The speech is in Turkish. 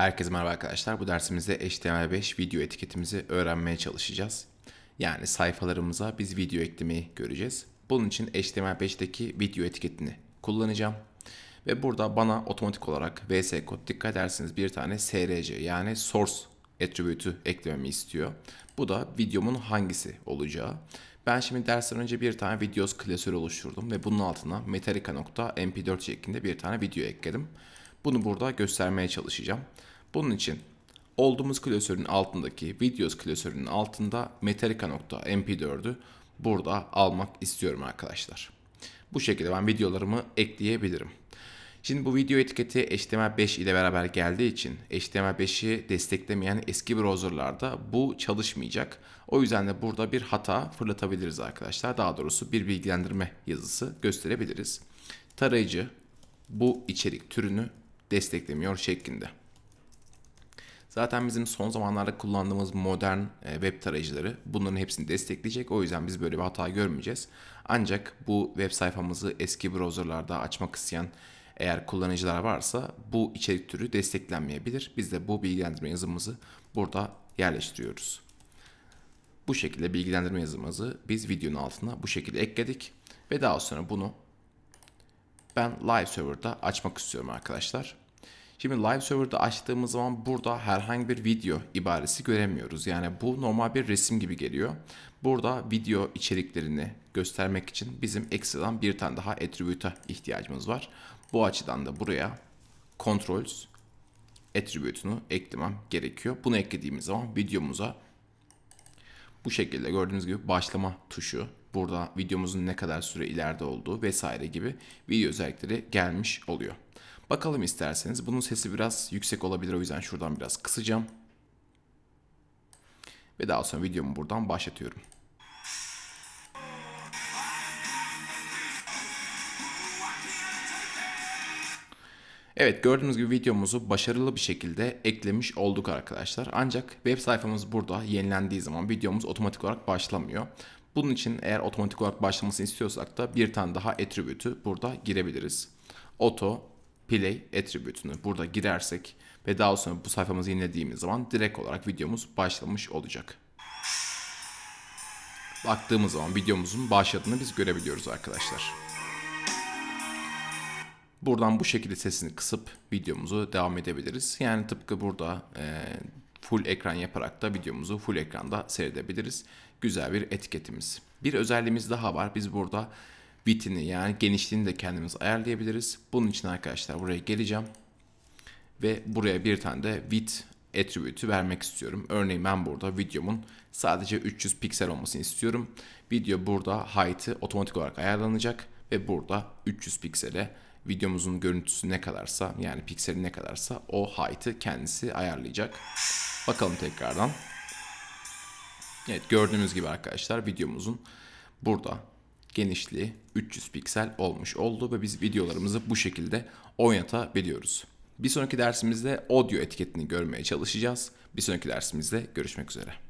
Herkese merhaba arkadaşlar. Bu dersimizde HTML5 video etiketimizi öğrenmeye çalışacağız. Yani sayfalarımıza biz video eklemeyi göreceğiz. Bunun için HTML5'teki video etiketini kullanacağım. Ve burada bana otomatik olarak vs kod dikkat ederseniz bir tane src yani source attribute'ü eklememi istiyor. Bu da videomun hangisi olacağı. Ben şimdi dersten önce bir tane videos klasörü oluşturdum ve bunun altına metallica.mp4 şeklinde bir tane video ekledim. Bunu burada göstermeye çalışacağım. Bunun için olduğumuz klasörün altındaki videos klasörünün altında metallica.mp4'ü burada almak istiyorum arkadaşlar. Bu şekilde ben videolarımı ekleyebilirim. Şimdi bu video etiketi HTML5 ile beraber geldiği için HTML5'i desteklemeyen eski browserlarda bu çalışmayacak. O yüzden de burada bir hata fırlatabiliriz arkadaşlar. Daha doğrusu bir bilgilendirme yazısı gösterebiliriz. Tarayıcı bu içerik türünü desteklemiyor şeklinde. Zaten bizim son zamanlarda kullandığımız modern e, web tarayıcıları bunların hepsini destekleyecek. O yüzden biz böyle bir hata görmeyeceğiz. Ancak bu web sayfamızı eski browserlarda açmak isteyen eğer kullanıcılar varsa bu içerik türü desteklenmeyebilir. Biz de bu bilgilendirme yazımızı burada yerleştiriyoruz. Bu şekilde bilgilendirme yazımızı biz videonun altına bu şekilde ekledik. Ve daha sonra bunu ben live server'da açmak istiyorum arkadaşlar. Şimdi live server'da açtığımız zaman burada herhangi bir video ibaresi göremiyoruz. Yani bu normal bir resim gibi geliyor. Burada video içeriklerini göstermek için bizim ekstradan bir tane daha attribute'a ihtiyacımız var. Bu açıdan da buraya controls attribute'unu eklemem gerekiyor. Bunu eklediğimiz zaman videomuza bu şekilde gördüğünüz gibi başlama tuşu burada videomuzun ne kadar süre ileride olduğu vesaire gibi video özellikleri gelmiş oluyor. Bakalım isterseniz. Bunun sesi biraz yüksek olabilir o yüzden şuradan biraz kısacağım. Ve daha sonra videomu buradan başlatıyorum. Evet gördüğünüz gibi videomuzu başarılı bir şekilde eklemiş olduk arkadaşlar. Ancak web sayfamız burada yenilendiği zaman videomuz otomatik olarak başlamıyor. Bunun için eğer otomatik olarak başlamasını istiyorsak da bir tane daha attribute'ü burada girebiliriz. Auto play attribute'ünü burada girersek ve daha sonra bu sayfamızı yenilediğimiz zaman direkt olarak videomuz başlamış olacak. Baktığımız zaman videomuzun başladığını biz görebiliyoruz arkadaşlar. Buradan bu şekilde sesini kısıp videomuzu devam edebiliriz. Yani tıpkı burada e, full ekran yaparak da videomuzu full ekranda seyredebiliriz. Güzel bir etiketimiz. Bir özelliğimiz daha var. Biz burada width'ini yani genişliğini de kendimiz ayarlayabiliriz. Bunun için arkadaşlar buraya geleceğim. Ve buraya bir tane de width attribute'ü vermek istiyorum. Örneğin ben burada videomun sadece 300 piksel olmasını istiyorum. Video burada height'ı otomatik olarak ayarlanacak ve burada 300 piksele videomuzun görüntüsü ne kadarsa yani pikseli ne kadarsa o height'ı kendisi ayarlayacak. Bakalım tekrardan. Evet gördüğünüz gibi arkadaşlar videomuzun burada genişliği 300 piksel olmuş oldu ve biz videolarımızı bu şekilde oynatabiliyoruz. Bir sonraki dersimizde audio etiketini görmeye çalışacağız. Bir sonraki dersimizde görüşmek üzere.